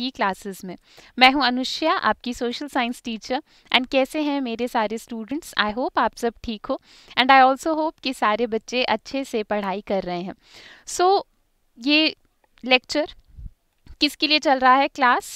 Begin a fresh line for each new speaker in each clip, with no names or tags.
की क्लासेस में मैं हूं अनुष्या आपकी सोशल साइंस टीचर एंड कैसे हैं मेरे सारे स्टूडेंट्स आई होप आप सब ठीक हो एंड आई ऑल्सो होप कि सारे बच्चे अच्छे से पढ़ाई कर रहे हैं सो so, ये लेक्चर किसके लिए चल रहा है क्लास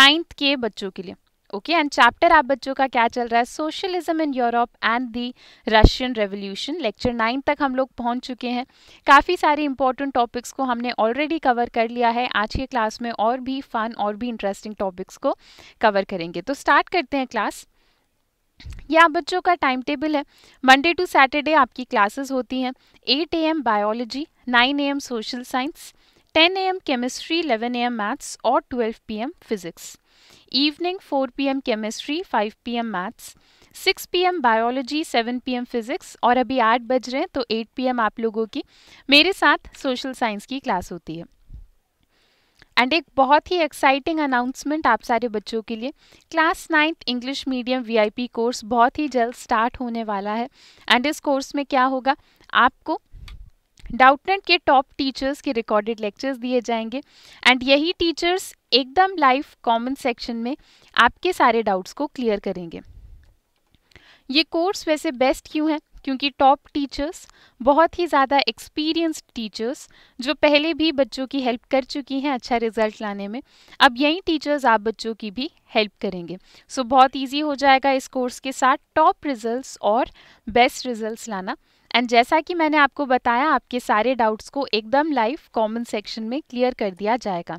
नाइन्थ के बच्चों के लिए ओके एंड चैप्टर आप बच्चों का क्या चल रहा है socialism in Europe and the Russian revolution lecture nine तक हम लोग पहुंच चुके हैं काफ़ी सारे इंपॉर्टेंट टॉपिक्स को हमने ऑलरेडी कवर कर लिया है आज के क्लास में और भी फन और भी इंटरेस्टिंग टॉपिक्स को कवर करेंगे तो स्टार्ट करते हैं क्लास यह आप बच्चों का टाइम टेबल है मंडे टू सैटरडे आपकी क्लासेस होती हैं 8 am biology 9 am social science 10 am chemistry 11 am maths और 12 am physics evening 4 pm chemistry 5 pm maths 6 pm biology 7 pm physics और अभी आठ बज रहे हैं तो 8 pm आप लोगों की मेरे साथ सोशल साइंस की क्लास होती है एंड एक बहुत ही एक्साइटिंग अनाउंसमेंट आप सारे बच्चों के लिए class ninth English medium VIP course बहुत ही जल्द स्टार्ट होने वाला है एंड इस कोर्स में क्या होगा आपको डाउटनेट के टॉप टीचर्स के रिकॉर्डेड लेक्चर्स दिए जाएंगे एंड यही टीचर्स एकदम लाइव कॉमन सेक्शन में आपके सारे डाउट्स को क्लियर करेंगे ये कोर्स वैसे बेस्ट क्यों है क्योंकि टॉप टीचर्स बहुत ही ज़्यादा एक्सपीरियंस्ड टीचर्स जो पहले भी बच्चों की हेल्प कर चुकी हैं अच्छा रिजल्ट लाने में अब यही टीचर्स आप बच्चों की भी हेल्प करेंगे सो so, बहुत इजी हो जाएगा इस कोर्स के साथ टॉप रिजल्ट्स और बेस्ट रिजल्ट्स लाना एंड जैसा कि मैंने आपको बताया आपके सारे डाउट्स को एकदम लाइव कॉमन सेक्शन में क्लियर कर दिया जाएगा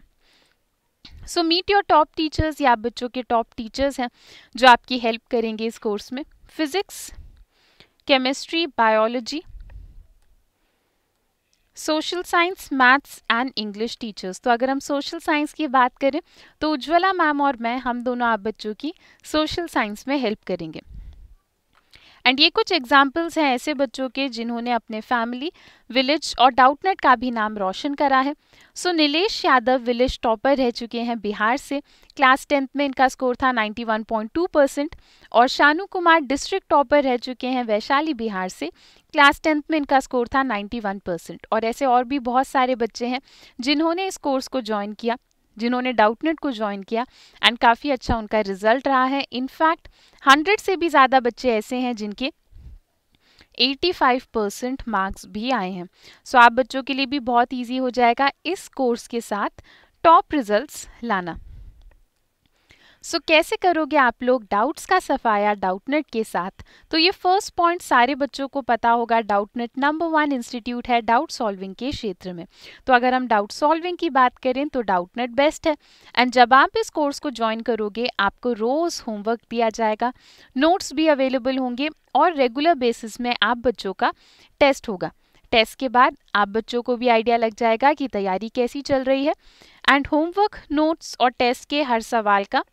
so meet your top teachers या बच्चों के टॉप टीचर्स हैं जो आपकी हेल्प करेंगे इस कोर्स में physics chemistry biology social science maths and English teachers तो अगर हम सोशल साइंस की बात करें तो उज्ज्वला मैम और मैं हम दोनों आप बच्चों की सोशल साइंस में हेल्प करेंगे एंड ये कुछ एग्जाम्पल्स हैं ऐसे बच्चों के जिन्होंने अपने फैमिली विलेज और डाउटनेट का भी नाम रोशन करा है so so, Nilesh Yadav village topper रह चुके हैं बिहार से क्लास टेंथ में इनका स्कोर था 91.2 परसेंट और शानू कुमार डिस्ट्रिक्ट टॉपर रह चुके हैं वैशाली बिहार से क्लास टेंथ में इनका स्कोर था 91 परसेंट और ऐसे और भी बहुत सारे बच्चे हैं जिन्होंने इस कोर्स को ज्वाइन किया जिन्होंने डाउटनेट को ज्वाइन किया एंड काफ़ी अच्छा उनका रिजल्ट रहा है इनफैक्ट हंड्रेड से भी ज़्यादा बच्चे ऐसे हैं जिनके 85 परसेंट मार्क्स भी आए हैं सो so, आप बच्चों के लिए भी बहुत इजी हो जाएगा इस कोर्स के साथ टॉप रिजल्ट्स लाना सो so, कैसे करोगे आप लोग डाउट्स का सफाया डाउटनेट के साथ तो ये फर्स्ट पॉइंट सारे बच्चों को पता होगा डाउटनेट नंबर वन इंस्टीट्यूट है डाउट सॉल्विंग के क्षेत्र में तो अगर हम डाउट सॉल्विंग की बात करें तो डाउटनेट बेस्ट है एंड जब आप इस कोर्स को ज्वाइन करोगे आपको रोज़ होमवर्क दिया जाएगा नोट्स भी अवेलेबल होंगे और रेगुलर बेसिस में आप बच्चों का टेस्ट होगा टेस्ट के बाद आप बच्चों को भी आइडिया लग जाएगा कि तैयारी कैसी चल रही है एंड होमवर्क नोट्स और टेस्ट के हर सवाल का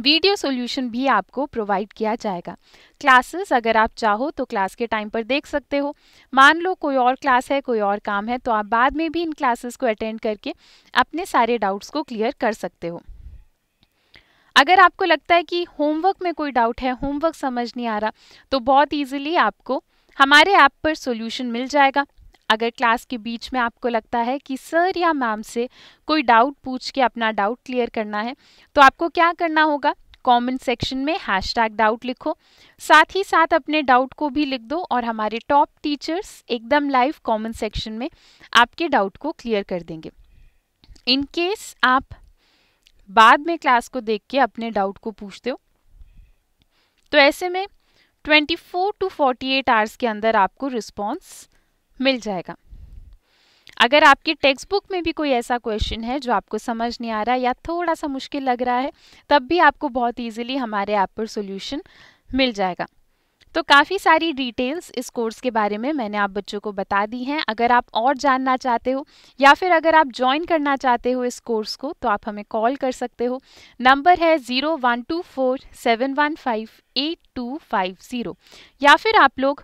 वीडियो सॉल्यूशन भी आपको प्रोवाइड किया जाएगा क्लासेस अगर आप चाहो तो क्लास के टाइम पर देख सकते हो मान लो कोई और क्लास है कोई और काम है तो आप बाद में भी इन क्लासेस को अटेंड करके अपने सारे डाउट्स को क्लियर कर सकते हो अगर आपको लगता है कि होमवर्क में कोई डाउट है होमवर्क समझ नहीं आ रहा तो बहुत ईजिली आपको हमारे ऐप पर सोल्यूशन मिल जाएगा अगर क्लास के बीच में आपको लगता है कि सर या मैम से कोई डाउट पूछ के अपना डाउट क्लियर करना है तो आपको क्या करना होगा कमेंट सेक्शन में हैश टैग डाउट लिखो साथ ही साथ अपने डाउट को भी लिख दो और हमारे टॉप टीचर्स एकदम लाइव कमेंट सेक्शन में आपके डाउट को क्लियर कर देंगे इन केस आप बाद में क्लास को देख के अपने डाउट को पूछते हो तो ऐसे में 24 टू फोर्टी आवर्स के अंदर आपको रिस्पॉन्स मिल जाएगा अगर आपकी टेक्स्ट बुक में भी कोई ऐसा क्वेश्चन है जो आपको समझ नहीं आ रहा या थोड़ा सा मुश्किल लग रहा है तब भी आपको बहुत ईजिली हमारे ऐप पर सोल्यूशन मिल जाएगा तो काफ़ी सारी डिटेल्स इस कोर्स के बारे में मैंने आप बच्चों को बता दी हैं अगर आप और जानना चाहते हो या फिर अगर आप ज्वाइन करना चाहते हो इस कोर्स को तो आप हमें कॉल कर सकते हो नंबर है zero one two four seven one five eight two five zero या फिर आप लोग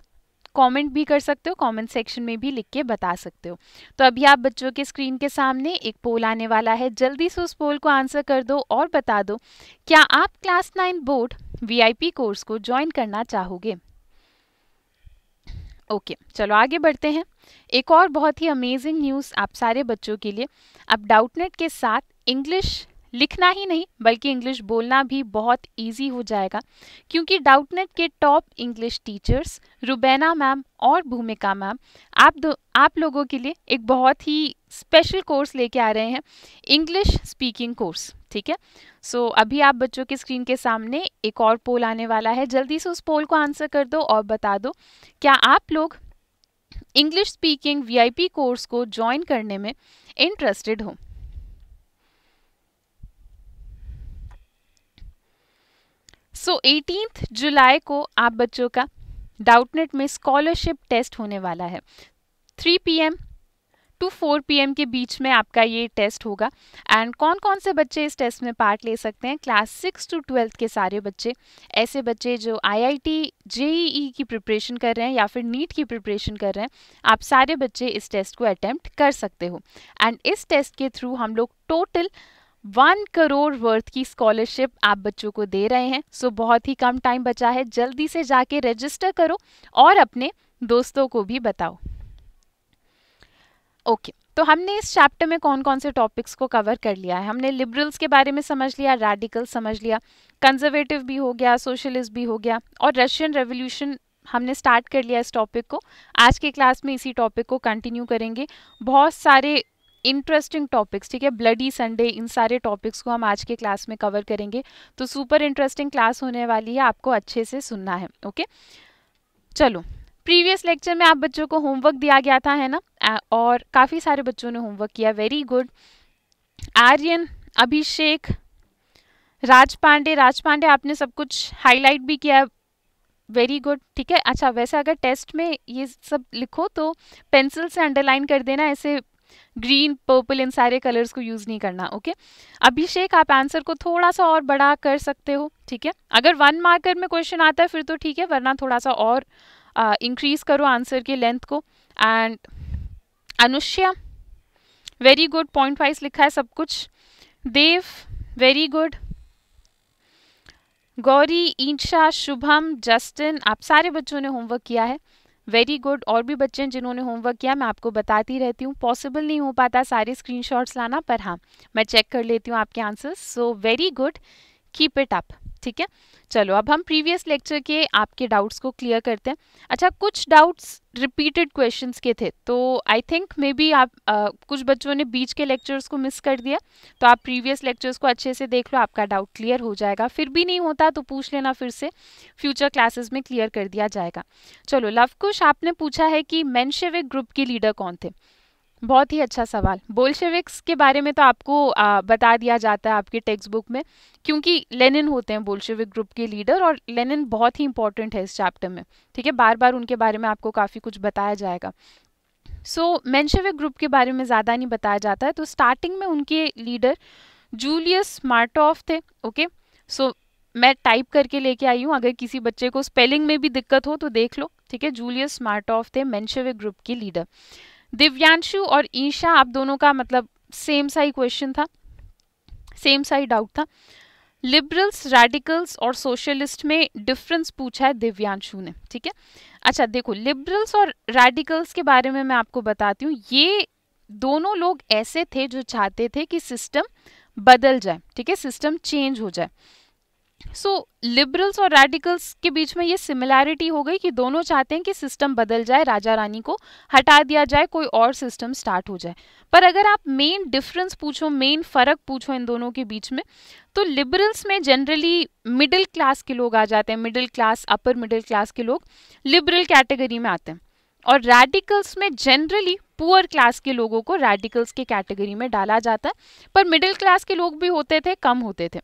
कमेंट भी कर सकते हो कमेंट सेक्शन में भी लिख के बता सकते हो तो अभी आप बच्चों के स्क्रीन के सामने एक पोल आने वाला है जल्दी से उस पोल को आंसर कर दो और बता दो क्या आप class nine board VIP course को ज्वाइन करना चाहोगे ओके okay, चलो आगे बढ़ते हैं एक और बहुत ही अमेजिंग न्यूज़ आप सारे बच्चों के लिए अब डाउटनेट के साथ इंग्लिश लिखना ही नहीं बल्कि इंग्लिश बोलना भी बहुत इजी हो जाएगा क्योंकि डाउटनेट के top English teachers Rubaina ma'am और भूमिका मैम आप दो आप लोगों के लिए एक बहुत ही स्पेशल कोर्स लेके आ रहे हैं इंग्लिश स्पीकिंग कोर्स ठीक है सो so, अभी आप बच्चों के स्क्रीन के सामने एक और पोल आने वाला है जल्दी से उस पोल को आंसर कर दो और बता दो क्या आप लोग इंग्लिश स्पीकिंग वीआईपी कोर्स को ज्वाइन करने में इंटरेस्टेड हो सो एटीन जुलाई को आप बच्चों का डाउटनेट में स्कॉलरशिप टेस्ट होने वाला है 3 पीएम टू 4 पीएम के बीच में आपका ये टेस्ट होगा एंड कौन कौन से बच्चे इस टेस्ट में पार्ट ले सकते हैं क्लास सिक्स टू ट्वेल्थ के सारे बच्चे ऐसे बच्चे जो आईआईटी जेईई e e की प्रिपरेशन कर रहे हैं या फिर नीट की प्रिपरेशन कर रहे हैं आप सारे बच्चे इस टेस्ट को अटैम्प्ट कर सकते हो एंड इस टेस्ट के थ्रू हम लोग टोटल वन करोड़ वर्थ की स्कॉलरशिप आप बच्चों को दे रहे हैं सो बहुत ही कम टाइम बचा है जल्दी से जाके रजिस्टर करो और अपने दोस्तों को भी बताओ ओके okay. तो हमने इस चैप्टर में कौन कौन से टॉपिक्स को कवर कर लिया है हमने लिबरल्स के बारे में समझ लिया रेडिकल समझ लिया कंजर्वेटिव भी हो गया सोशलिस्ट भी हो गया और रशियन रेवोल्यूशन हमने स्टार्ट कर लिया इस टॉपिक को आज के क्लास में इसी टॉपिक को कंटिन्यू करेंगे बहुत सारे इंटरेस्टिंग टॉपिक्स ठीक है ब्लडी संडे इन सारे टॉपिक्स को हम आज के क्लास में कवर करेंगे तो सुपर इंटरेस्टिंग क्लास होने वाली है आपको अच्छे से सुनना है ओके चलो प्रीवियस लेक्चर में आप बच्चों को होमवर्क दिया गया था है ना और काफ़ी सारे बच्चों ने होमवर्क किया वेरी गुड आर्यन अभिषेक राज पांडे राज पांडे आपने सब कुछ हाईलाइट भी किया वेरी गुड ठीक है अच्छा वैसे अगर टेस्ट में ये सब लिखो तो पेंसिल से अंडरलाइन कर देना ऐसे ग्रीन पर्पल इन सारे कलर्स को यूज़ नहीं करना ओके अभिषेक आप आंसर को थोड़ा सा और बड़ा कर सकते हो ठीक है अगर वन मार्कर में क्वेश्चन आता है फिर तो ठीक है वरना थोड़ा सा और इंक्रीज करो आंसर के लेंथ को and Anushya very good point wise लिखा है सब कुछ Dev very good Gauri Isha Shubham Justin आप सारे बच्चों ने होमवर्क किया है वेरी गुड और भी बच्चे हैं जिन्होंने होमवर्क किया मैं आपको बताती रहती हूँ पॉसिबल नहीं हो पाता सारे स्क्रीनशॉट्स लाना पर हाँ मैं चेक कर लेती हूँ आपके answers so very good keep it up ठीक है चलो अब हम प्रीवियस लेक्चर के आपके डाउट्स को क्लियर करते हैं अच्छा कुछ डाउट्स रिपीटेड क्वेश्चंस के थे तो आई थिंक मे बी आप आ, कुछ बच्चों ने बीच के लेक्चर्स को मिस कर दिया तो आप प्रीवियस लेक्चर्स को अच्छे से देख लो आपका डाउट क्लियर हो जाएगा फिर भी नहीं होता तो पूछ लेना फिर से फ्यूचर क्लासेस में क्लियर कर दिया जाएगा चलो लवकुश आपने पूछा है कि मैनशेविक ग्रुप के लीडर कौन थे बहुत ही अच्छा सवाल बोल्शेविक्स के बारे में तो आपको आ, बता दिया जाता है आपकी टेक्स्ट बुक में क्योंकि लेनिन होते हैं बोल्शेविक ग्रुप के लीडर और लेनिन बहुत ही इंपॉर्टेंट है इस चैप्टर में ठीक है बार बार उनके बारे में आपको काफ़ी कुछ बताया जाएगा सो so, मैंशेविक ग्रुप के बारे में ज़्यादा नहीं बताया जाता है तो स्टार्टिंग में उनके लीडर जूलियस मार्टोफ थे ओके सो so, मैं टाइप करके लेके आई हूँ अगर किसी बच्चे को स्पेलिंग में भी दिक्कत हो तो देख लो ठीक है जूलियस मार्टोफ थे मैंशेविक ग्रुप के लीडर दिव्यांशु और ईशा आप दोनों का मतलब सेम सा ही क्वेश्चन था सेम सा ही डाउट था लिबरल्स रेडिकल्स और सोशलिस्ट में डिफरेंस पूछा है दिव्यांशु ने ठीक है अच्छा देखो लिबरल्स और रेडिकल्स के बारे में मैं आपको बताती हूँ ये दोनों लोग ऐसे थे जो चाहते थे कि सिस्टम बदल जाए ठीक है सिस्टम चेंज हो जाए सो लिबरल्स और रेडिकल्स के बीच में ये सिमिलैरिटी हो गई कि दोनों चाहते हैं कि सिस्टम बदल जाए राजा रानी को हटा दिया जाए कोई और सिस्टम स्टार्ट हो जाए पर अगर आप मेन डिफरेंस पूछो मेन फ़र्क पूछो इन दोनों के बीच में तो लिबरल्स में जनरली मिडिल क्लास के लोग आ जाते हैं middle class upper middle class के लोग लिबरल कैटेगरी में आते हैं और रेडिकल्स में जनरली पुअर क्लास के लोगों को रेडिकल्स के कैटेगरी में डाला जाता है पर मिडिल क्लास के लोग भी होते थे कम होते थे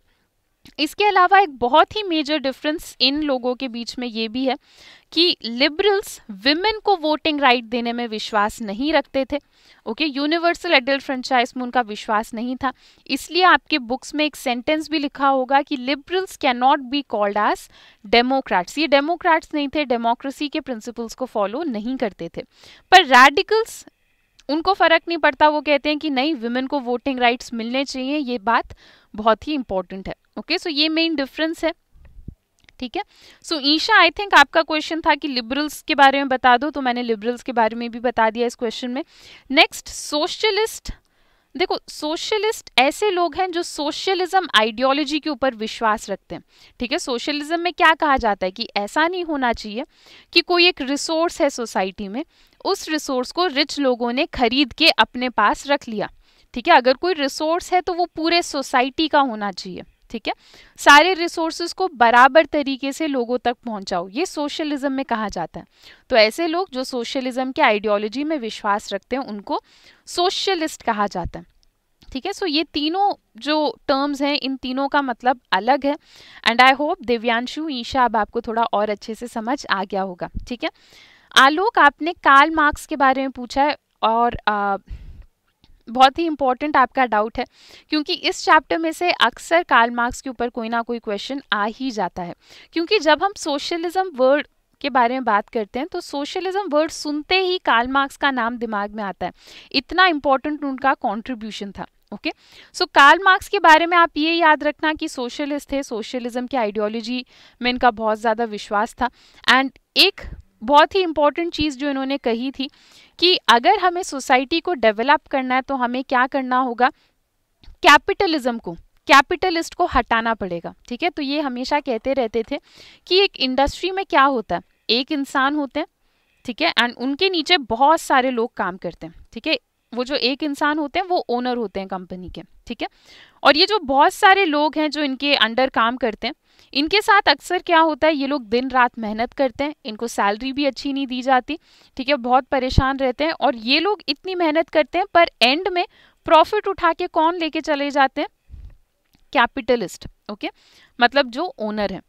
इसके अलावा एक बहुत ही मेजर डिफरेंस इन लोगों के बीच में ये भी है कि लिबरल्स विमेन को वोटिंग राइट देने में विश्वास नहीं रखते थे ओके यूनिवर्सल एडल्ट फ्रेंचाइज में उनका विश्वास नहीं था इसलिए आपके बुक्स में एक सेंटेंस भी लिखा होगा कि liberals can not be called as democrats ये डेमोक्रेट्स नहीं थे डेमोक्रेसी के प्रिंसिपल्स को फॉलो नहीं करते थे पर रेडिकल्स उनको फ़र्क नहीं पड़ता वो कहते हैं कि नहीं वुमेन को वोटिंग राइट्स मिलने चाहिए ये बात बहुत ही इंपॉर्टेंट है ओके सो ये मेन डिफरेंस है ठीक है सो ईशा आई थिंक आपका क्वेश्चन था कि लिबरल्स के बारे में बता दो तो मैंने लिबरल्स के बारे में भी बता दिया इस क्वेश्चन में नेक्स्ट सोशलिस्ट देखो सोशलिस्ट ऐसे लोग हैं जो सोशलिज्म आइडियोलॉजी के ऊपर विश्वास रखते हैं ठीक है सोशलिज्म में क्या कहा जाता है कि ऐसा नहीं होना चाहिए कि कोई एक रिसोर्स है सोसाइटी में उस रिसोर्स को रिच लोगों ने खरीद के अपने पास रख लिया ठीक है अगर कोई रिसोर्स है तो वो पूरे सोसाइटी का होना चाहिए ठीक है सारे रिसोर्सेज को बराबर तरीके से लोगों तक पहुंचाओ ये सोशलिज्म में कहा जाता है तो ऐसे लोग जो सोशलिज्म के आइडियोलॉजी में विश्वास रखते हैं उनको सोशलिस्ट कहा जाता है ठीक है सो ये तीनों जो टर्म्स हैं इन तीनों का मतलब अलग है and I hope Divyanshu Isha अब आपको थोड़ा और अच्छे से समझ आ गया होगा ठीक है आलोक आपने कार्ल मार्क्स के बारे में पूछा है और आ, बहुत ही इंपॉर्टेंट आपका डाउट है क्योंकि इस चैप्टर में से अक्सर कार्ल मार्क्स के ऊपर कोई ना कोई क्वेश्चन आ ही जाता है क्योंकि जब हम सोशलिज्म वर्ड के बारे में बात करते हैं तो सोशलिज्म वर्ड सुनते ही कार्ल मार्क्स का नाम दिमाग में आता है इतना इम्पोर्टेंट उनका कॉन्ट्रीब्यूशन था ओके सो कार्ल मार्क्स के बारे में आप ये याद रखना कि सोशलिस्ट थे सोशलिज्म की आइडियोलॉजी में इनका बहुत ज़्यादा विश्वास था एंड एक बहुत ही इंपॉर्टेंट चीज़ जो इन्होंने कही थी कि अगर हमें सोसाइटी को डेवलप करना है तो हमें क्या करना होगा कैपिटलिज्म को कैपिटलिस्ट को हटाना पड़ेगा ठीक है तो ये हमेशा कहते रहते थे कि एक इंडस्ट्री में क्या होता है एक इंसान होते हैं ठीक है एंड उनके नीचे बहुत सारे लोग काम करते हैं ठीक है वो जो एक इंसान होते हैं वो ओनर होते हैं कंपनी के ठीक है और ये जो बहुत सारे लोग हैं जो इनके अंडर काम करते हैं इनके साथ अक्सर क्या होता है ये लोग दिन रात मेहनत करते हैं इनको सैलरी भी अच्छी नहीं दी जाती ठीक है बहुत परेशान रहते हैं और ये लोग इतनी मेहनत करते हैं पर एंड में प्रॉफिट उठा के कौन लेके चले जाते हैं कैपिटलिस्ट ओके मतलब जो ओनर है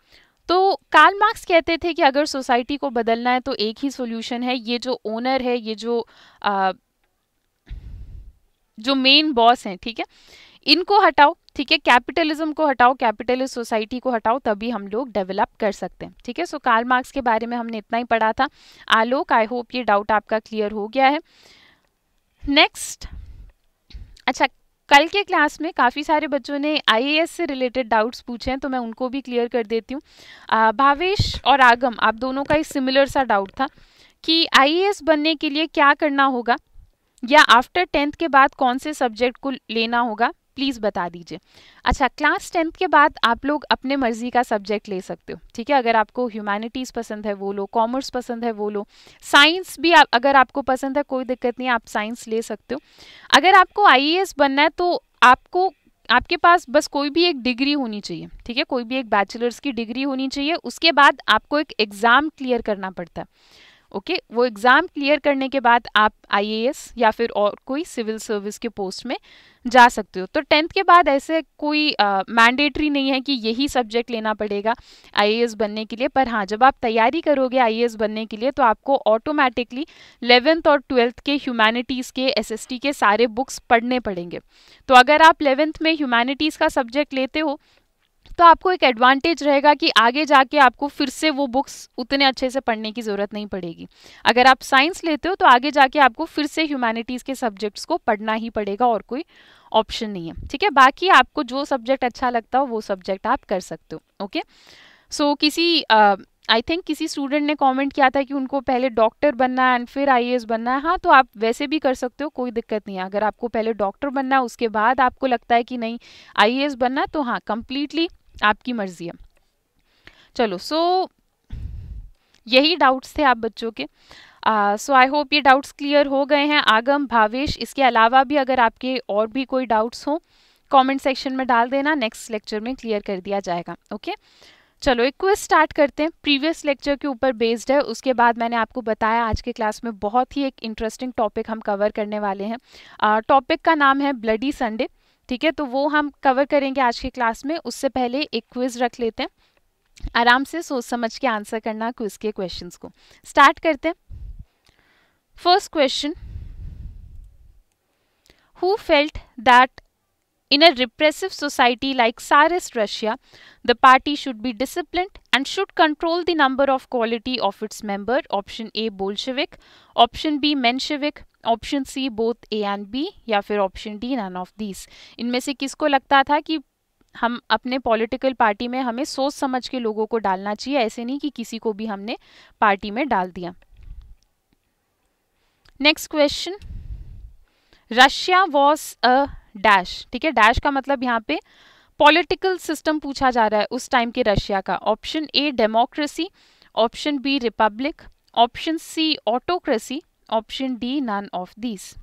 तो कार्ल मार्क्स कहते थे कि अगर सोसाइटी को बदलना है तो एक ही सोल्यूशन है ये जो ओनर है ये जो आ, जो मेन बॉस हैं ठीक है इनको हटाओ ठीक है कैपिटलिज्म को हटाओ कैपिटलिस्ट सोसाइटी को हटाओ तभी हम लोग डेवलप कर सकते हैं ठीक है सो कार्ल मार्क्स के बारे में हमने इतना ही पढ़ा था आलोक आई होप ये डाउट आपका क्लियर हो गया है नेक्स्ट अच्छा कल के क्लास में काफ़ी सारे बच्चों ने आईएएस से रिलेटेड डाउट्स पूछे हैं तो मैं उनको भी क्लियर कर देती हूँ भावेश और आगम आप दोनों का ही सिमिलर सा डाउट था कि आईएएस बनने के लिए क्या करना होगा या आफ्टर टेंथ के बाद कौन से सब्जेक्ट को लेना होगा प्लीज़ बता दीजिए अच्छा क्लास टेंथ के बाद आप लोग अपने मर्ज़ी का सब्जेक्ट ले सकते हो ठीक है अगर आपको ह्यूमैनिटीज़ पसंद है वो लो कॉमर्स पसंद है वो लो साइंस भी आ, अगर आपको पसंद है कोई दिक्कत नहीं आप साइंस ले सकते हो अगर आपको आई बनना है तो आपको आपके पास बस कोई भी एक डिग्री होनी चाहिए ठीक है कोई भी एक बैचलर्स की डिग्री होनी चाहिए उसके बाद आपको एक एग्ज़ाम क्लियर करना पड़ता है ओके okay? वो एग्ज़ाम क्लियर करने के बाद आप आईएएस या फिर और कोई सिविल सर्विस के पोस्ट में जा सकते हो तो टेंथ के बाद ऐसे कोई मैंडेटरी नहीं है कि यही सब्जेक्ट लेना पड़ेगा आईएएस बनने के लिए पर हाँ जब आप तैयारी करोगे आईएएस बनने के लिए तो आपको ऑटोमेटिकली एलेवेंथ और ट्वेल्थ के ह्यूमैनिटीज़ के एस के सारे बुक्स पढ़ने पड़ेंगे तो अगर आप लेवेंथ में ह्यूमैनिटीज़ का सब्जेक्ट लेते हो तो आपको एक एडवांटेज रहेगा कि आगे जाके आपको फिर से वो बुक्स उतने अच्छे से पढ़ने की ज़रूरत नहीं पड़ेगी अगर आप साइंस लेते हो तो आगे जाके आपको फिर से ह्यूमैनिटीज़ के सब्जेक्ट्स को पढ़ना ही पड़ेगा और कोई ऑप्शन नहीं है ठीक है बाकी आपको जो सब्जेक्ट अच्छा लगता हो वो सब्जेक्ट आप कर सकते हो ओके सो किसी आई थिंक किसी स्टूडेंट ने कमेंट किया था कि उनको पहले डॉक्टर बनना है एंड फिर आई बनना है हाँ तो आप वैसे भी कर सकते हो कोई दिक्कत नहीं है अगर आपको पहले डॉक्टर बनना है उसके बाद आपको लगता है कि नहीं आई बनना है तो हाँ कम्प्लीटली आपकी मर्जी है चलो सो यही डाउट्स थे आप बच्चों के सो आई होप ये डाउट्स क्लियर हो गए हैं आगम भावेश इसके अलावा भी अगर आपके और भी कोई डाउट्स हों कमेंट सेक्शन में डाल देना नेक्स्ट लेक्चर में क्लियर कर दिया जाएगा ओके okay? चलो एक क्विज स्टार्ट करते हैं प्रीवियस लेक्चर के ऊपर बेस्ड है उसके बाद मैंने आपको बताया आज के क्लास में बहुत ही एक इंटरेस्टिंग टॉपिक हम कवर करने वाले हैं टॉपिक का नाम है ब्लडी संडे ठीक है तो वो हम कवर करेंगे आज की क्लास में उससे पहले एक क्विज़ रख लेते हैं आराम से सोच समझ के आंसर करना क्विज के क्वेश्चन को स्टार्ट करते हैं first question who felt that In a repressive society like Tsarist Russia, the party should be disciplined and should control the number of quality of its member. Option A Bolshevik, option B Menshevik, option C both A and B या फिर option D none of this इनमें से किसको लगता था कि हम अपने पॉलिटिकल पार्टी में हमें सोच समझ के लोगों को डालना चाहिए ऐसे नहीं कि किसी को भी हमने पार्टी में डाल दिया next question Russia was a dash ठीक है डैश का मतलब यहाँ पे पॉलिटिकल सिस्टम पूछा जा रहा है उस टाइम के रशिया का option A democracy option B republic option C autocracy Option D, none of these.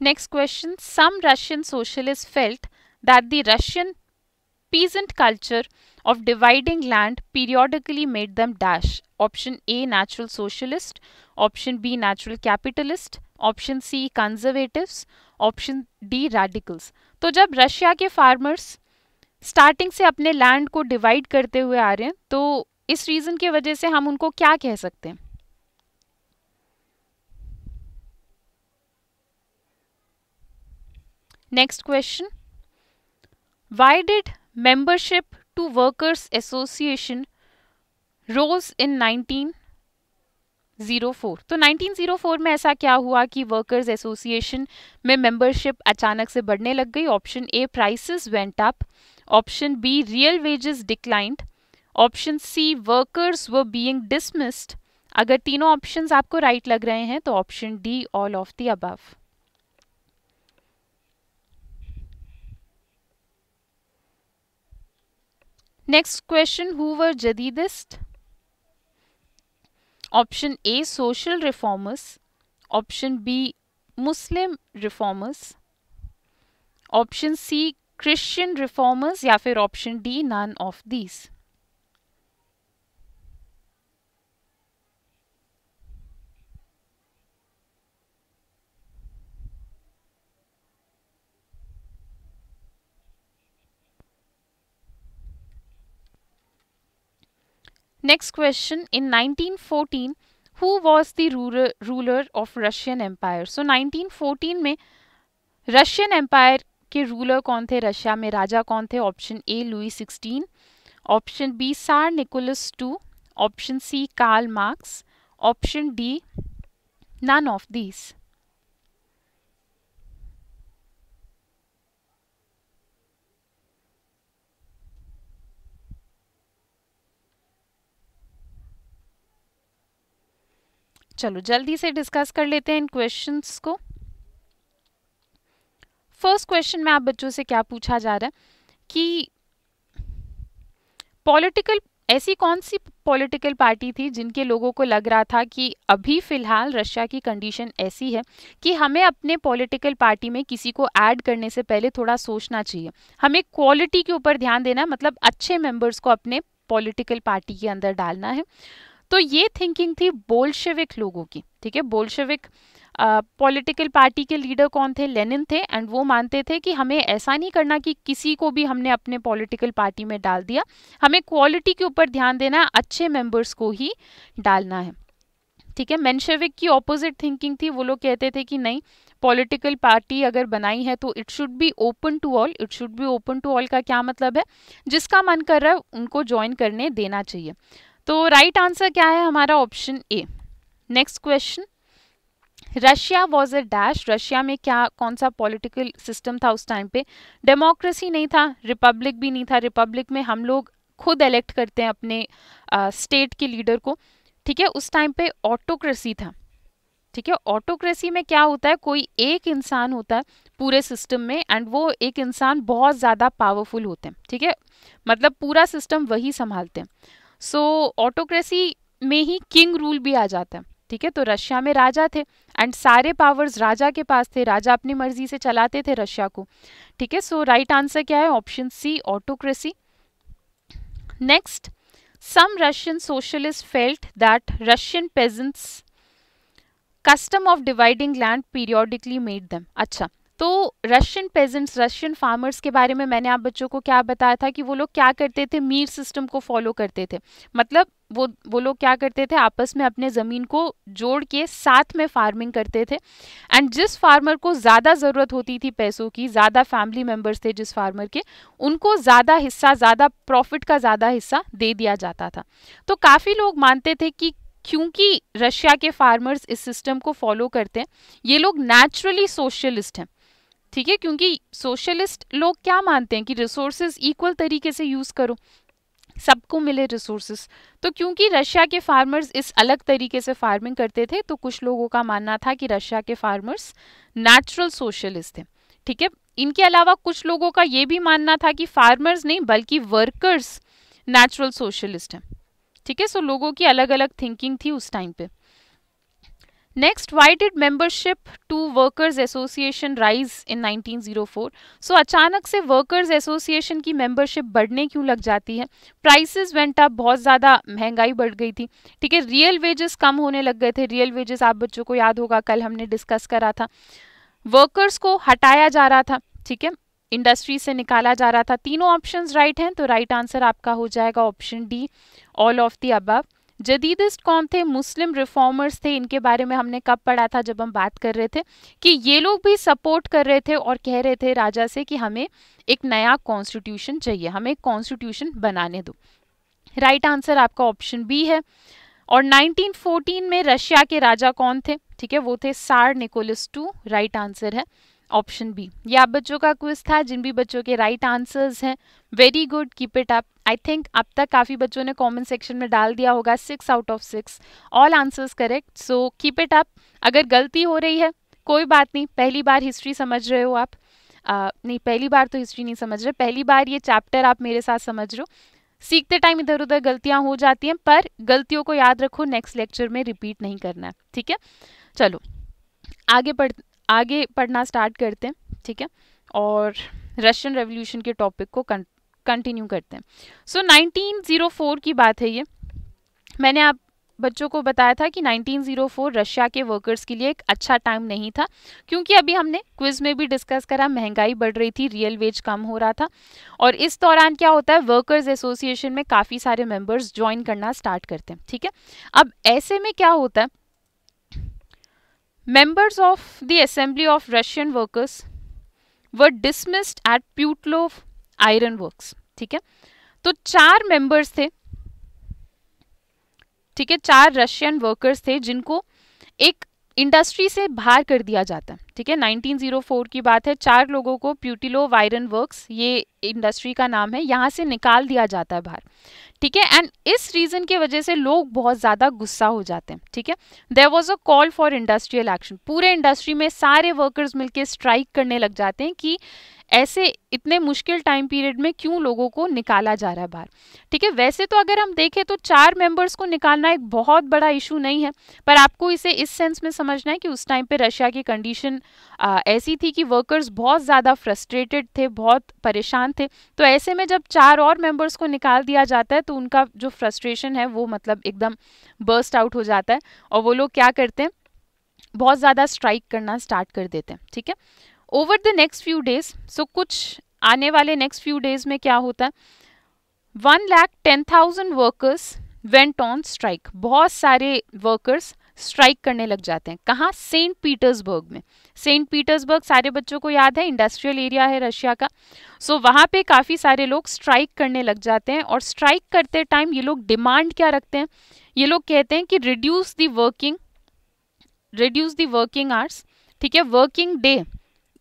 Next question, some Russian socialists felt that the Russian peasant culture of dividing land periodically made them dash option A natural socialist, option B natural capitalist, option C conservatives option D radicals तो जब Russia के farmers starting से अपने land को divide करते हुए आ रहे हैं तो इस रीज़न की वजह से हम उनको क्या कह सकते हैं next question why did membership to Workers Association rose in 1904 तो 1904 में ऐसा क्या हुआ कि वर्कर्स एसोसिएशन में मेंबरशिप अचानक से बढ़ने लग गई option A prices went up option B real wages declined option C workers were being dismissed अगर तीनों ऑप्शंस आपको राइट right लग रहे हैं तो option D all of the above Next question, who were Jadidist? Option A, social reformers. Option B, Muslim reformers. Option C, Christian reformers Yafir option D, none of these. Next question. In 1914, who was the ruler, ruler of Russian Empire? So 1914 में Russian Empire के ruler कौन थे Russia में राजा कौन थे option A Louis 16, option B tsar Nicholas two option C Karl Marx option D none of these चलो जल्दी से डिस्कस कर लेते हैं इन क्वेश्चंस को फर्स्ट क्वेश्चन में आप बच्चों से क्या पूछा जा रहा है कि पॉलिटिकल ऐसी कौन सी पॉलिटिकल पार्टी थी जिनके लोगों को लग रहा था कि अभी फ़िलहाल रशिया की कंडीशन ऐसी है कि हमें अपने पॉलिटिकल पार्टी में किसी को ऐड करने से पहले थोड़ा सोचना चाहिए हमें क्वालिटी के ऊपर ध्यान देना मतलब अच्छे मेंबर्स को अपने पॉलिटिकल पार्टी के अंदर डालना है तो ये थिंकिंग थी बोल्शेविक लोगों की ठीक है बोल्शेविक पॉलिटिकल पार्टी के लीडर कौन थे लेनिन थे एंड वो मानते थे कि हमें ऐसा नहीं करना कि किसी को भी हमने अपने पॉलिटिकल पार्टी में डाल दिया हमें क्वालिटी के ऊपर ध्यान देना है अच्छे मेंबर्स को ही डालना है ठीक है मेंशेविक की ऑपोजिट थिंकिंग थी वो लोग कहते थे कि नहीं पॉलिटिकल पार्टी अगर बनाई है तो it should be open to all it should be open to all का क्या मतलब है जिसका मन कर रहा है उनको ज्वाइन करने देना चाहिए तो राइट right आंसर क्या है हमारा option A next question Russia was a dash Russia में क्या कौन सा पॉलिटिकल सिस्टम था उस टाइम पे डेमोक्रेसी नहीं था रिपब्लिक भी नहीं था रिपब्लिक में हम लोग खुद इलेक्ट करते हैं अपने स्टेट uh, के लीडर को ठीक है उस टाइम पे ऑटोक्रेसी था ठीक है ऑटोक्रेसी में क्या होता है कोई एक इंसान होता है पूरे सिस्टम में एंड वो एक इंसान बहुत ज़्यादा पावरफुल होते हैं ठीक है मतलब पूरा सिस्टम वही संभालते हैं सो ऑटोक्रेसी में ही किंग रूल भी आ जाता है ठीक है तो रशिया में राजा थे एंड सारे पावर्स राजा के पास थे राजा अपनी मर्जी से चलाते थे रशिया को ठीक है सो राइट आंसर क्या है option C autocracy next some Russian socialist felt that Russian peasants custom of dividing land periodically made them अच्छा तो रशियन पेजेंट्स रशियन फार्मर्स के बारे में मैंने आप बच्चों को क्या बताया था कि वो लोग क्या करते थे मीर सिस्टम को फॉलो करते थे मतलब वो वो लोग क्या करते थे आपस में अपने ज़मीन को जोड़ के साथ में फार्मिंग करते थे एंड जिस फार्मर को ज़्यादा ज़रूरत होती थी पैसों की ज़्यादा फैमिली मेम्बर्स थे जिस फार्मर के उनको ज़्यादा हिस्सा ज़्यादा प्रॉफिट का ज़्यादा हिस्सा दे दिया जाता था तो काफ़ी लोग मानते थे कि क्योंकि रशिया के फार्मर्स इस सिस्टम को फॉलो करते हैं ये लोग नेचुरली सोशलिस्ट हैं ठीक है क्योंकि सोशलिस्ट लोग क्या मानते हैं कि रिसोर्सेज इक्वल तरीके से यूज़ करो सबको मिले रिसोर्सेज तो क्योंकि रशिया के फार्मर्स इस अलग तरीके से फार्मिंग करते थे तो कुछ लोगों का मानना था कि रशिया के फार्मर्स नेचुरल सोशलिस्ट थे ठीक है इनके अलावा कुछ लोगों का ये भी मानना था कि फार्मर्स नहीं बल्कि वर्कर्स नेचुरल सोशलिस्ट हैं ठीक है सो लोगों की अलग अलग थिंकिंग थी उस टाइम पे next why did membership to workers association rise in 1904? So so, अचानक से वर्कर्स एसोसिएशन की मेंबरशिप बढ़ने क्यों लग जाती है प्राइसेस वेंट अप बहुत ज़्यादा महंगाई बढ़ गई थी ठीक है रियल वेजेस कम होने लग गए थे रियल वेजेस आप बच्चों को याद होगा कल हमने डिस्कस करा था वर्कर्स को हटाया जा रहा था ठीक है इंडस्ट्री से निकाला जा रहा था तीनों ऑप्शंस राइट हैं तो राइट right आंसर आपका हो जाएगा option D all of the above Jadidist कौन थे मुस्लिम रिफॉर्मर्स थे इनके बारे में हमने कब पढ़ा था जब हम बात कर रहे थे कि ये लोग भी सपोर्ट कर रहे थे और कह रहे थे राजा से कि हमें एक नया कॉन्स्टिट्यूशन चाहिए हमें एक कॉन्स्टिट्यूशन बनाने दो राइट right आंसर आपका ऑप्शन बी है और 1914 में रशिया के राजा कौन थे ठीक है वो थे Tsar Nicholas two right answer है ऑप्शन बी ये आप बच्चों का क्विज था जिन भी बच्चों के राइट आंसर्स हैं very good keep it up I think अब तक काफ़ी बच्चों ने कॉमेंट सेक्शन में डाल दिया होगा six out of six all answers correct so keep it up अगर गलती हो रही है कोई बात नहीं पहली बार हिस्ट्री समझ रहे हो आप आ, नहीं पहली बार तो हिस्ट्री नहीं समझ रहे पहली बार ये चैप्टर आप मेरे साथ समझ रहे हो सीखते टाइम इधर उधर गलतियां हो जाती हैं पर गलतियों को याद रखो नेक्स्ट लेक्चर में रिपीट नहीं करना है ठीक है चलो आगे पढ़ आगे पढ़ना स्टार्ट करते हैं ठीक है और रशियन रेवोल्यूशन के टॉपिक को कंटिन्यू करते हैं सो so, 1904 की बात है ये मैंने आप बच्चों को बताया था कि 1904 रशिया के वर्कर्स के लिए एक अच्छा टाइम नहीं था क्योंकि अभी हमने क्विज में भी डिस्कस करा महंगाई बढ़ रही थी रियल वेज कम हो रहा था और इस दौरान क्या होता है वर्कर्स एसोसिएशन में काफ़ी सारे मेंबर्स ज्वाइन करना स्टार्ट करते हैं ठीक है अब ऐसे में क्या होता है members of the assembly of Russian workers were dismissed at Putilov iron works ठीक है तो चार मेंबर्स थे ठीक है चार रशियन वर्कर्स थे जिनको एक इंडस्ट्री से बाहर कर दिया जाता है ठीक है 1904 की बात है चार लोगों को प्यूटिलो वायरन वर्क्स ये इंडस्ट्री का नाम है यहाँ से निकाल दिया जाता है बाहर ठीक है एंड इस रीज़न की वजह से लोग बहुत ज़्यादा गुस्सा हो जाते हैं ठीक है there was a call for industrial action पूरे इंडस्ट्री में सारे वर्कर्स मिलकर स्ट्राइक करने लग जाते हैं कि ऐसे इतने मुश्किल टाइम पीरियड में क्यों लोगों को निकाला जा रहा है बाहर ठीक है वैसे तो अगर हम देखें तो चार मेंबर्स को निकालना एक बहुत बड़ा इशू नहीं है पर आपको इसे इस सेंस में समझना है कि उस टाइम पे रशिया की कंडीशन ऐसी थी कि वर्कर्स बहुत ज़्यादा फ्रस्ट्रेटेड थे बहुत परेशान थे तो ऐसे में जब चार और मेंबर्स को निकाल दिया जाता है तो उनका जो फ्रस्ट्रेशन है वो मतलब एकदम बर्स्ट आउट हो जाता है और वो लोग क्या करते हैं बहुत ज़्यादा स्ट्राइक करना स्टार्ट कर देते हैं ठीक है over the next few days so कुछ आने वाले नेक्स्ट फ्यू डेज में क्या होता है one lakh ten thousand workers went on strike बहुत सारे वर्कर्स स्ट्राइक करने लग जाते हैं कहाँ सेंट पीटर्सबर्ग में सेंट पीटर्सबर्ग सारे बच्चों को याद है इंडस्ट्रियल एरिया है रशिया का सो so, वहाँ पे काफ़ी सारे लोग स्ट्राइक करने लग जाते हैं और स्ट्राइक करते टाइम ये लोग डिमांड क्या रखते हैं ये लोग कहते हैं कि reduce the working reduce the working hours ठीक है वर्किंग डे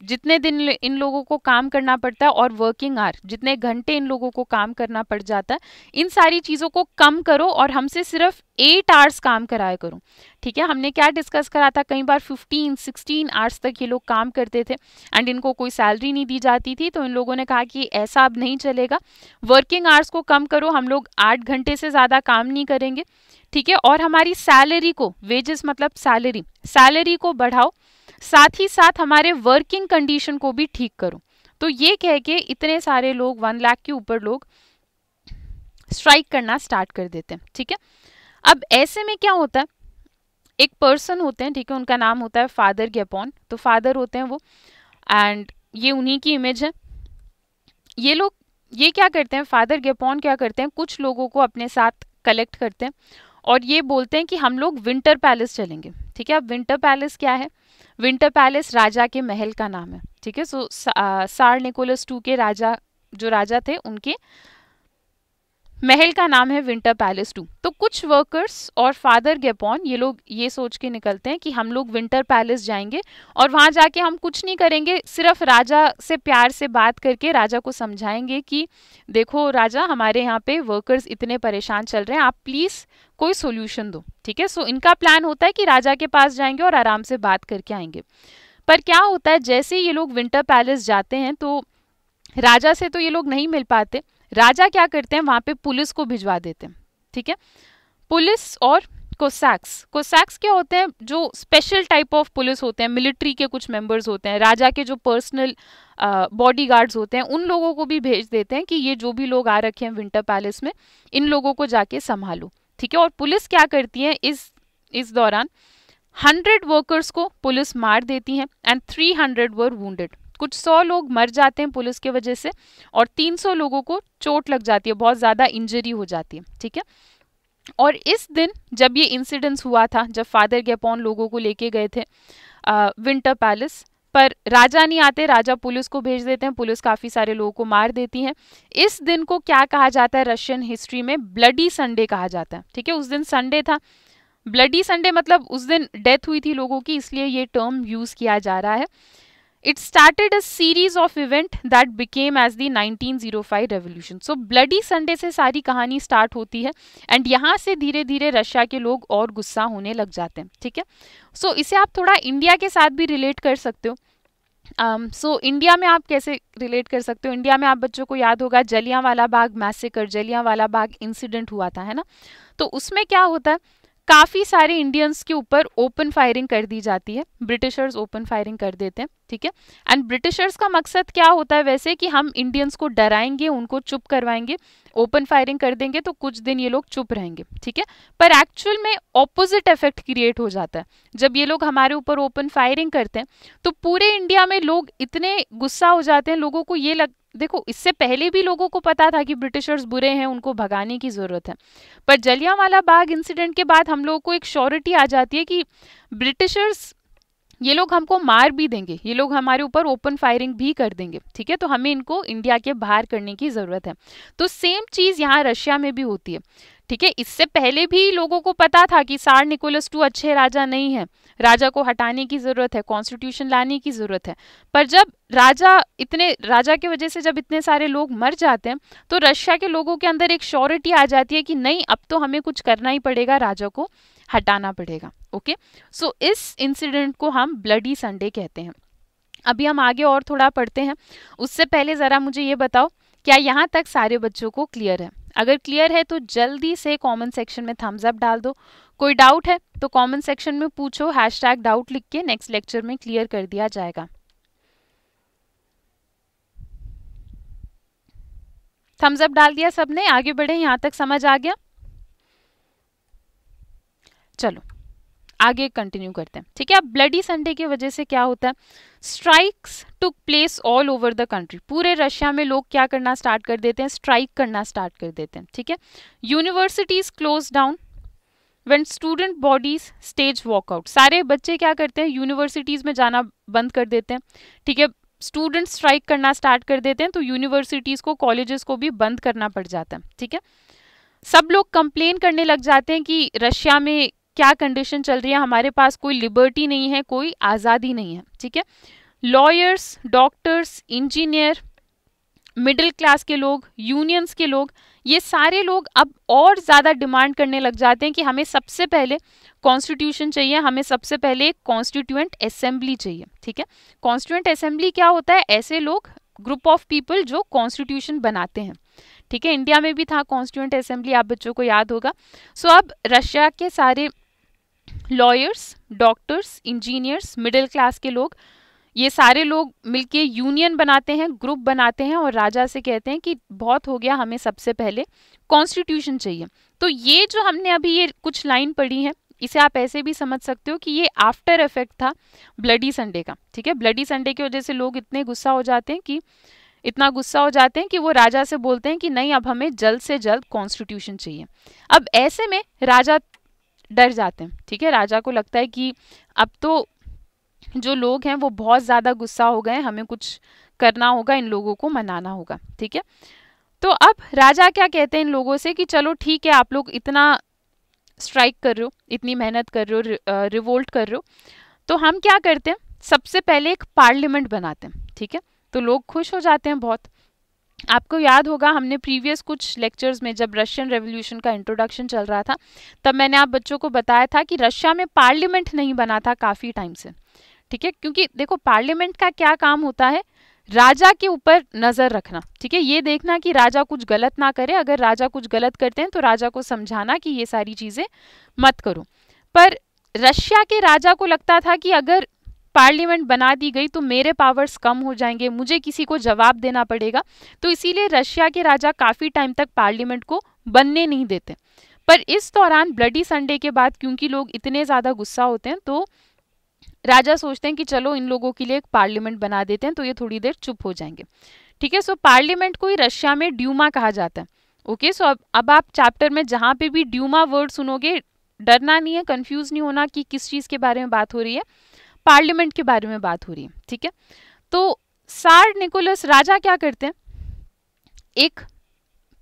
जितने दिन इन लोगों को काम करना पड़ता है और वर्किंग आवर जितने घंटे इन लोगों को काम करना पड़ जाता है इन सारी चीज़ों को कम करो और हमसे सिर्फ एट आवर्स काम कराया करो ठीक है हमने क्या डिस्कस करा था कई बार फिफ्टीन सिक्सटीन आवर्स तक ये लोग काम करते थे एंड इनको कोई सैलरी नहीं दी जाती थी तो इन लोगों ने कहा कि ऐसा अब नहीं चलेगा वर्किंग आवर्स को कम करो हम लोग आठ घंटे से ज़्यादा काम नहीं करेंगे ठीक है और हमारी सैलरी को वेजेस मतलब सैलरी सैलरी को बढ़ाओ साथ ही साथ हमारे वर्किंग कंडीशन को भी ठीक करो तो ये कह के इतने सारे लोग वन लाख के ऊपर लोग स्ट्राइक करना स्टार्ट कर देते हैं ठीक है अब ऐसे में क्या होता है एक पर्सन होते हैं ठीक है उनका नाम होता है फादर गेपोन तो फादर होते हैं वो एंड ये उन्हीं की इमेज है ये लोग ये क्या करते हैं फादर गेपोन क्या करते हैं कुछ लोगों को अपने साथ कलेक्ट करते हैं और ये बोलते हैं कि हम लोग विंटर पैलेस चलेंगे ठीक है अब विंटर पैलेस क्या है विंटर पैलेस राजा के महल का नाम है ठीक है सो सार निकोलस टू के राजा जो राजा थे उनके महल का नाम है विंटर पैलेस टू तो कुछ वर्कर्स और फादर गेपॉन ये लोग ये सोच के निकलते हैं कि हम लोग विंटर पैलेस जाएंगे और वहाँ जाके हम कुछ नहीं करेंगे सिर्फ राजा से प्यार से बात करके राजा को समझाएंगे कि देखो राजा हमारे यहाँ पे वर्कर्स इतने परेशान चल रहे हैं आप प्लीज़ कोई सोल्यूशन दो ठीक है सो इनका प्लान होता है कि राजा के पास जाएंगे और आराम से बात करके आएंगे पर क्या होता है जैसे ये लोग विंटर पैलेस जाते हैं तो राजा से तो ये लोग नहीं मिल पाते राजा क्या करते हैं वहाँ पे पुलिस को भिजवा देते हैं ठीक है पुलिस और कोसैक्स कोसैक्स क्या होते हैं जो स्पेशल टाइप ऑफ पुलिस होते हैं मिलिट्री के कुछ मेंबर्स होते हैं राजा के जो पर्सनल बॉडी गार्ड्स होते हैं उन लोगों को भी भेज देते हैं कि ये जो भी लोग आ रखे हैं विंटर पैलेस में इन लोगों को जाके संभालो ठीक है और पुलिस क्या करती है इस इस दौरान हंड्रेड वर्कर्स को पुलिस मार देती है and three hundred were wounded कुछ सौ लोग मर जाते हैं पुलिस के वजह से और तीन सौ लोगों को चोट लग जाती है बहुत ज़्यादा इंजरी हो जाती है ठीक है और इस दिन जब ये इंसिडेंस हुआ था जब फादर गैपॉन लोगों को लेके गए थे आ, विंटर पैलेस पर राजा नहीं आते राजा पुलिस को भेज देते हैं पुलिस काफ़ी सारे लोगों को मार देती है इस दिन को क्या कहा जाता है रशियन हिस्ट्री में ब्लडी संडे कहा जाता है ठीक है उस दिन संडे था ब्लडी संडे मतलब उस दिन डेथ हुई थी लोगों की इसलिए ये टर्म यूज़ किया जा रहा है it started a series of event that became as the 1905 revolution. So bloody Sunday से सारी कहानी start होती है and यहाँ से धीरे धीरे रशिया के लोग और गुस्सा होने लग जाते हैं ठीक है सो so, इसे आप थोड़ा इंडिया के साथ भी रिलेट कर सकते हो um, so, इंडिया में आप कैसे रिलेट कर सकते हो इंडिया में आप बच्चों को याद होगा जलिया वाला बाग मैसेकर जलिया वाला बाग इंसिडेंट हुआ था है ना तो उसमें क्या होता है काफ़ी सारे इंडियंस के ऊपर ओपन फायरिंग कर दी जाती है ब्रिटिशर्स ओपन फायरिंग कर देते हैं ठीक है एंड ब्रिटिशर्स का मकसद क्या होता है वैसे कि हम इंडियंस को डराएंगे उनको चुप करवाएंगे ओपन फायरिंग कर देंगे तो कुछ दिन ये लोग चुप रहेंगे ठीक है पर एक्चुअल में ऑपोजिट इफेक्ट क्रिएट हो जाता है जब ये लोग हमारे ऊपर ओपन फायरिंग करते हैं तो पूरे इंडिया में लोग इतने गुस्सा हो जाते हैं लोगों को ये लग देखो इससे पहले भी लोगों को पता था कि ब्रिटिशर्स बुरे हैं उनको भगाने की ज़रूरत है पर जलियावाला बाग इंसिडेंट के बाद हम लोगों को एक श्योरिटी आ जाती है कि ब्रिटिशर्स ये लोग हमको मार भी देंगे ये लोग हमारे ऊपर ओपन फायरिंग भी कर देंगे ठीक है तो हमें इनको इंडिया के बाहर करने की ज़रूरत है तो सेम चीज़ यहाँ रशिया में भी होती है ठीक है इससे पहले भी लोगों को पता था कि सार निकोलस टू अच्छे राजा नहीं है राजा को हटाने की ज़रूरत है कॉन्स्टिट्यूशन लाने की ज़रूरत है पर जब राजा इतने राजा के वजह से जब इतने सारे लोग मर जाते हैं तो रशिया के लोगों के अंदर एक श्योरिटी आ जाती है कि नहीं अब तो हमें कुछ करना ही पड़ेगा राजा को हटाना पड़ेगा ओके सो so, इस इंसिडेंट को हम ब्लडी संडे कहते हैं अभी हम आगे और थोड़ा पढ़ते हैं उससे पहले ज़रा मुझे ये बताओ क्या यहाँ तक सारे बच्चों को क्लियर है अगर क्लियर है तो जल्दी से कमेंट सेक्शन में थम्स अप डाल दो कोई डाउट है तो कमेंट सेक्शन में पूछो हैशटैग डाउट लिख के नेक्स्ट लेक्चर में क्लियर कर दिया जाएगा थम्स अप डाल दिया सबने आगे बढ़े यहां तक समझ आ गया चलो आगे कंटिन्यू करते हैं ठीक है अब ब्लडी संडे की वजह से क्या होता है strikes took place all over the country पूरे रशिया में लोग क्या करना स्टार्ट कर देते हैं स्ट्राइक करना स्टार्ट कर देते हैं ठीक है universities close down when student bodies stage walkout सारे बच्चे क्या करते हैं यूनिवर्सिटीज़ में जाना बंद कर देते हैं ठीक है स्टूडेंट स्ट्राइक करना स्टार्ट कर देते हैं तो यूनिवर्सिटीज़ को कॉलेजेस को भी बंद करना पड़ जाता है ठीक है सब लोग कंप्लेन करने लग जाते हैं कि रशिया में क्या कंडीशन चल रही है हमारे पास कोई लिबर्टी नहीं है कोई आज़ादी नहीं है ठीक है lawyers doctors engineer middle class के लोग यूनियंस के लोग ये सारे लोग अब और ज़्यादा डिमांड करने लग जाते हैं कि हमें सबसे पहले कॉन्स्टिट्यूशन चाहिए हमें सबसे पहले एक कॉन्स्टिट्यूएंट असेंबली चाहिए ठीक है कॉन्स्टिट्यूएंट असेंबली क्या होता है ऐसे लोग ग्रुप ऑफ पीपल जो कॉन्स्टिट्यूशन बनाते हैं ठीक है इंडिया में भी था कॉन्स्टिट्यूएंट असेंबली आप बच्चों को याद होगा सो so, अब रशिया के सारे lawyers doctors engineers middle class के लोग ये सारे लोग मिलके यूनियन बनाते हैं ग्रुप बनाते हैं और राजा से कहते हैं कि बहुत हो गया हमें सबसे पहले कॉन्स्टिट्यूशन चाहिए तो ये जो हमने अभी ये कुछ लाइन पढ़ी है इसे आप ऐसे भी समझ सकते हो कि ये आफ्टर इफेक्ट था ब्लडी संडे का ठीक है ब्लडी संडे की वजह से लोग इतने गुस्सा हो जाते हैं कि इतना गुस्सा हो जाते हैं कि वो राजा से बोलते हैं कि नहीं अब हमें जल्द से जल्द कॉन्स्टिट्यूशन चाहिए अब ऐसे में राजा डर जाते हैं ठीक है राजा को लगता है कि अब तो जो लोग हैं वो बहुत ज़्यादा गुस्सा हो गए हमें कुछ करना होगा इन लोगों को मनाना होगा ठीक है तो अब राजा क्या कहते हैं इन लोगों से कि चलो ठीक है आप लोग इतना स्ट्राइक कर रहे हो इतनी मेहनत कर रहे हो रिवोल्ट कर रहे हो तो हम क्या करते हैं सबसे पहले एक पार्लियामेंट बनाते हैं ठीक है तो लोग खुश हो जाते हैं बहुत आपको याद होगा हमने प्रीवियस कुछ लेक्चर्स में जब रशियन रेवोल्यूशन का इंट्रोडक्शन चल रहा था तब मैंने आप बच्चों को बताया था कि रशिया में पार्लियामेंट नहीं बना था काफ़ी टाइम से ठीक है क्योंकि देखो पार्लियामेंट का क्या काम होता है राजा के ऊपर नज़र रखना ठीक है ये देखना कि राजा कुछ गलत ना करे अगर राजा कुछ गलत करते हैं तो राजा को समझाना कि ये सारी चीज़ें मत करो पर रशिया के राजा को लगता था कि अगर पार्लियामेंट बना दी गई तो मेरे पावर्स कम हो जाएंगे मुझे किसी को जवाब देना पड़ेगा तो इसीलिए रशिया के राजा काफ़ी टाइम तक पार्लियामेंट को बनने नहीं देते पर इस दौरान ब्लडी संडे के बाद क्योंकि लोग इतने ज़्यादा गुस्सा होते हैं तो राजा सोचते हैं कि चलो इन लोगों के लिए एक पार्लियामेंट बना देते हैं तो ये थोड़ी देर चुप हो जाएंगे ठीक है सो पार्लियामेंट को ही रशिया में ड्यूमा कहा जाता है ओके सो अब अब आप चैप्टर में जहाँ पे भी ड्यूमा वर्ड सुनोगे डरना नहीं है कंफ्यूज नहीं होना कि किस चीज़ के बारे में बात हो रही है पार्लियामेंट के बारे में बात हो रही है ठीक है तो सार निकोलस राजा क्या करते हैं एक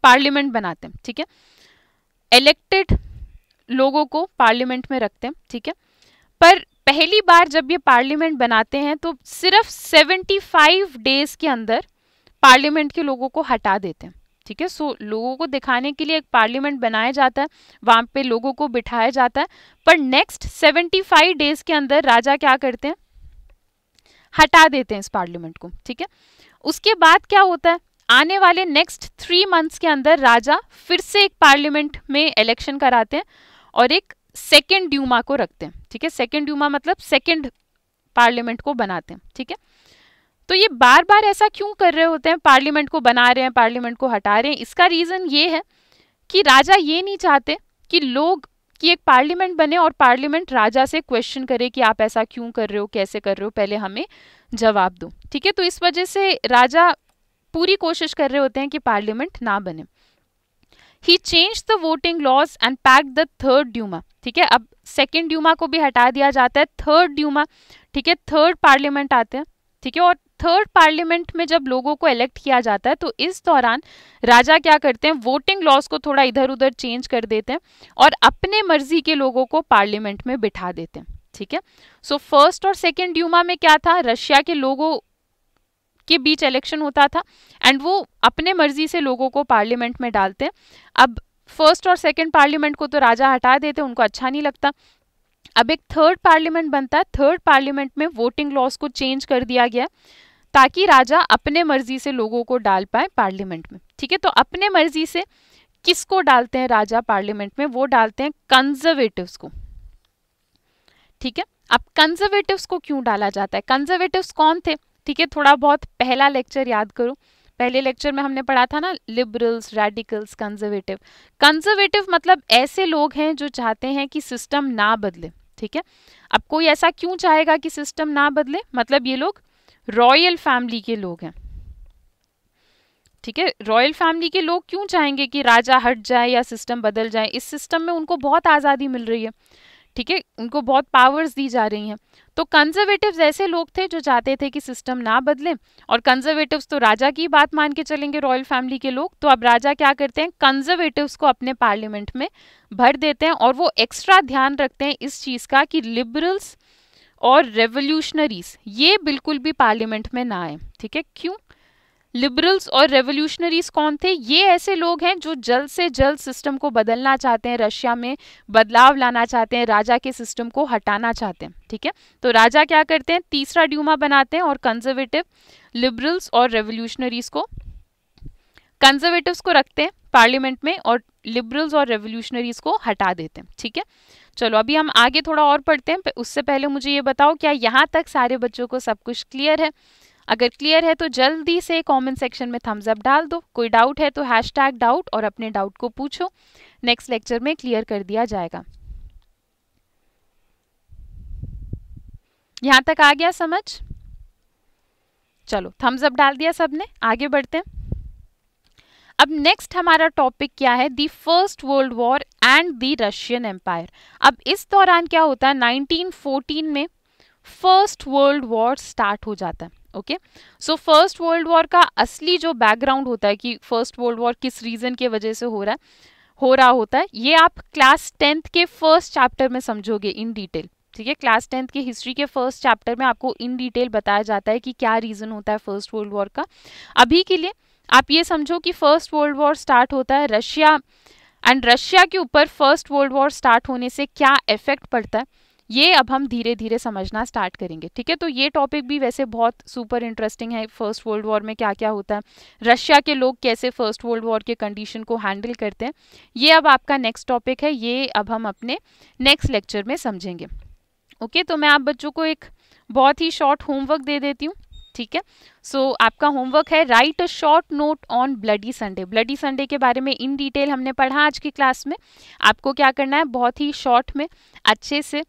पार्लियामेंट बनाते हैं ठीक है इलेक्टेड लोगों को पार्लियामेंट में रखते हैं ठीक है पर पहली बार जब ये पार्लियामेंट बनाते हैं तो सिर्फ 75 डेज के अंदर पार्लियामेंट के लोगों को हटा देते हैं ठीक है सो लोगों को दिखाने के लिए एक पार्लियामेंट बनाया जाता है वहाँ पे लोगों को बिठाया जाता है पर नेक्स्ट सेवेंटी फाइव डेज के अंदर राजा क्या करते हैं हटा देते हैं इस पार्लियामेंट को ठीक है उसके बाद क्या होता है आने वाले नेक्स्ट थ्री मंथ्स के अंदर राजा फिर से एक पार्लियामेंट में इलेक्शन कराते हैं और एक सेकेंड ड्यूमा को रखते हैं ठीक है सेकेंड ड्यूमा मतलब सेकेंड पार्लियामेंट को बनाते हैं ठीक है तो ये बार बार ऐसा क्यों कर रहे होते हैं पार्लियामेंट को बना रहे हैं पार्लियामेंट को हटा रहे हैं इसका रीज़न ये है कि राजा ये नहीं चाहते कि लोग कि एक पार्लियामेंट बने और पार्लियामेंट राजा से क्वेश्चन करे कि आप ऐसा क्यों कर रहे हो कैसे कर रहे हो पहले हमें जवाब दो ठीक है तो इस वजह से राजा पूरी कोशिश कर रहे होते हैं कि पार्लियामेंट ना बने ही change the voting laws and pack the third Duma ठीक है अब सेकेंड ड्यूमा को भी हटा दिया जाता है थर्ड ड्यूमा ठीक है थर्ड पार्लियामेंट आते हैं ठीक है और थर्ड पार्लियामेंट में जब लोगों को इलेक्ट किया जाता है तो इस दौरान राजा क्या करते हैं वोटिंग लॉस को थोड़ा इधर उधर चेंज कर देते हैं और अपने मर्जी के लोगों को पार्लियामेंट में बिठा देते हैं ठीक है सो फर्स्ट और सेकेंड ड्यूमा में क्या था रशिया के लोगों के बीच इलेक्शन होता था एंड वो अपने मर्जी से लोगों को पार्लियामेंट में डालते हैं अब फर्स्ट और सेकेंड पार्लियामेंट को तो राजा हटा देते उनको अच्छा नहीं लगता अब एक थर्ड पार्लियामेंट बनता है थर्ड पार्लियामेंट में वोटिंग लॉस को चेंज कर दिया गया ताकि राजा अपने मर्जी से लोगों को डाल पाए पार्लियामेंट में ठीक है तो अपने मर्जी से किसको डालते हैं राजा पार्लियामेंट में वो डालते हैं कंजर्वेटिव्स को ठीक है अब कंजर्वेटिव्स को क्यों डाला जाता है कंजर्वेटिव्स कौन थे ठीक है थोड़ा बहुत पहला लेक्चर याद करो पहले लेक्चर में हमने पढ़ा था ना लिबरल्स रेडिकल्स कंजर्वेटिव कंजर्वेटिव मतलब ऐसे लोग हैं जो चाहते हैं कि सिस्टम ना बदले ठीक है अब कोई ऐसा क्यों चाहेगा कि सिस्टम ना बदले मतलब ये लोग रॉयल फैमिली के लोग हैं ठीक है रॉयल फैमिली के लोग क्यों चाहेंगे कि राजा हट जाए या सिस्टम बदल जाए इस सिस्टम में उनको बहुत आज़ादी मिल रही है ठीक है उनको बहुत पावर्स दी जा रही हैं तो कंजर्वेटिव ऐसे लोग थे जो चाहते थे कि सिस्टम ना बदले और कंजर्वेटिव तो राजा की बात मान के चलेंगे रॉयल फैमिली के लोग तो अब राजा क्या करते हैं कंजर्वेटिव को अपने पार्लियामेंट में भर देते हैं और वो एक्स्ट्रा ध्यान रखते हैं इस चीज़ का कि लिबरल्स और रेवोल्यूशनरीज ये बिल्कुल भी पार्लियामेंट में ना आए ठीक है क्यों लिबरल्स और रेवोल्यूशनरीज कौन थे ये ऐसे लोग हैं जो जल्द से जल्द सिस्टम को बदलना चाहते हैं रशिया में बदलाव लाना चाहते हैं राजा के सिस्टम को हटाना चाहते हैं ठीक है तो राजा क्या करते हैं तीसरा ड्यूमा बनाते हैं और कंजर्वेटिव लिबरल्स और रेवोल्यूशनरीज को कंजर्वेटिव को रखते हैं पार्लियामेंट में और लिबरल्स और रेवोल्यूशनरीज को हटा देते हैं ठीक है चलो अभी हम आगे थोड़ा और पढ़ते हैं उससे पहले मुझे ये बताओ क्या यहाँ तक सारे बच्चों को सब कुछ क्लियर है अगर क्लियर है तो जल्दी से कमेंट सेक्शन में थम्स अप डाल दो कोई डाउट है तो हैश टैग डाउट और अपने डाउट को पूछो नेक्स्ट लेक्चर में क्लियर कर दिया जाएगा यहाँ तक आ गया समझ चलो थम्स अप डाल दिया सबने आगे बढ़ते हैं अब नेक्स्ट हमारा टॉपिक क्या है the first world war and the Russian empire अब इस दौरान क्या होता है 1914 में फर्स्ट वर्ल्ड वॉर स्टार्ट हो जाता है okay so first world war का असली जो बैकग्राउंड होता है कि फर्स्ट वर्ल्ड वॉर किस रीज़न के वजह से हो रहा है हो रहा होता है ये आप क्लास टेंथ के फर्स्ट चैप्टर में समझोगे इन डिटेल ठीक है क्लास टेंथ के हिस्ट्री के फर्स्ट चैप्टर में आपको इन डिटेल बताया जाता है कि क्या रीज़न होता है फर्स्ट वर्ल्ड वॉर का अभी के लिए आप ये समझो कि फर्स्ट वर्ल्ड वॉर स्टार्ट होता है रशिया एंड रशिया के ऊपर फर्स्ट वर्ल्ड वॉर स्टार्ट होने से क्या इफेक्ट पड़ता है ये अब हम धीरे धीरे समझना स्टार्ट करेंगे ठीक है तो ये टॉपिक भी वैसे बहुत सुपर इंटरेस्टिंग है फर्स्ट वर्ल्ड वॉर में क्या क्या होता है रशिया के लोग कैसे फर्स्ट वर्ल्ड वॉर के कंडीशन को हैंडल करते हैं ये अब आपका नेक्स्ट टॉपिक है ये अब हम अपने नेक्स्ट लेक्चर में समझेंगे ओके तो मैं आप बच्चों को एक बहुत ही शॉर्ट होमवर्क दे देती हूँ ठीक है सो so, आपका होमवर्क है write a short note on bloody Sunday bloody Sunday के बारे में इन डिटेल हमने पढ़ा आज की क्लास में आपको क्या करना है बहुत ही शॉर्ट में अच्छे से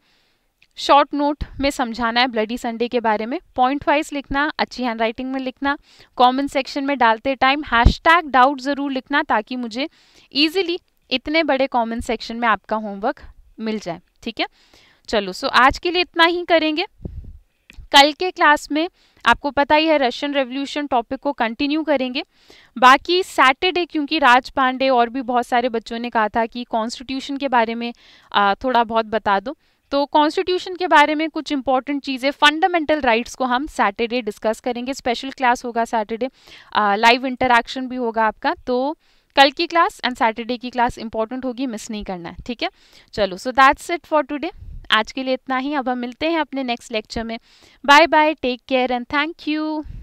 शॉर्ट नोट में समझाना है ब्लडी संडे के बारे में पॉइंट वाइज लिखना अच्छी हैंड राइटिंग में लिखना कमेंट सेक्शन में डालते टाइम हैशटैग डाउट ज़रूर लिखना ताकि मुझे इजीली इतने बड़े कमेंट सेक्शन में आपका होमवर्क मिल जाए ठीक है चलो सो आज के लिए इतना ही करेंगे कल के क्लास में आपको पता ही है रशियन रेवोल्यूशन टॉपिक को कंटिन्यू करेंगे बाकी सैटरडे क्योंकि राज पांडे और भी बहुत सारे बच्चों ने कहा था कि कॉन्स्टिट्यूशन के बारे में आ, थोड़ा बहुत बता दो तो कॉन्स्टिट्यूशन के बारे में कुछ इंपॉर्टेंट चीज़ें फंडामेंटल राइट्स को हम सैटरडे डिस्कस करेंगे स्पेशल क्लास होगा सैटरडे लाइव इंटरेक्शन भी होगा आपका तो कल की क्लास एंड सैटरडे की क्लास इंपॉर्टेंट होगी मिस नहीं करना है ठीक है चलो so that's it for today आज के लिए इतना ही अब हम मिलते हैं अपने नेक्स्ट लेक्चर में bye bye take care and thank you